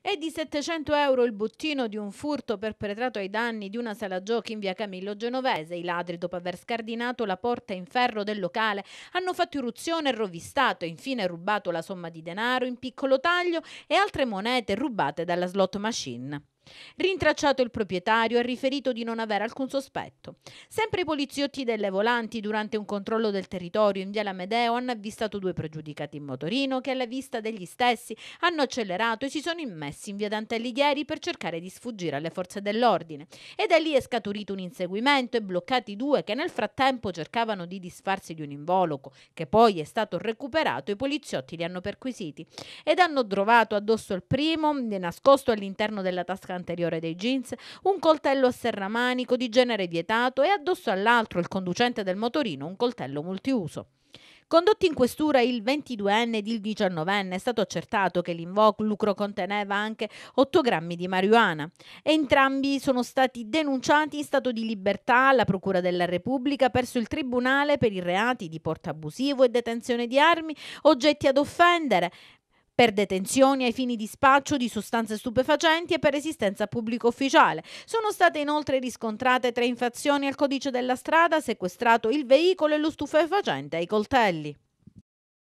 È di 700 euro il bottino di un furto perpetrato ai danni di una sala giochi in via Camillo Genovese. I ladri, dopo aver scardinato la porta in ferro del locale, hanno fatto irruzione e rovistato e infine rubato la somma di denaro in piccolo taglio e altre monete rubate dalla slot machine. Rintracciato il proprietario, ha riferito di non avere alcun sospetto. Sempre i poliziotti delle volanti, durante un controllo del territorio in via Lamedeo, hanno avvistato due pregiudicati in motorino che alla vista degli stessi hanno accelerato e si sono immessi in via Dante Alighieri per cercare di sfuggire alle forze dell'ordine. E da lì è scaturito un inseguimento e bloccati due che nel frattempo cercavano di disfarsi di un involoco, che poi è stato recuperato i poliziotti li hanno perquisiti ed hanno trovato addosso il primo, nascosto all'interno della tasca anteriore dei jeans, un coltello a serramanico di genere vietato e addosso all'altro il conducente del motorino un coltello multiuso. Condotti in questura il 22enne ed il 19enne, è stato accertato che l'involucro conteneva anche 8 grammi di marijuana. Entrambi sono stati denunciati in stato di libertà alla Procura della Repubblica presso il Tribunale per i reati di porto abusivo e detenzione di armi, oggetti ad offendere, per detenzioni ai fini di spaccio di sostanze stupefacenti e per resistenza pubblico ufficiale. Sono state inoltre riscontrate tre infrazioni al codice della strada, sequestrato il veicolo e lo stupefacente ai coltelli.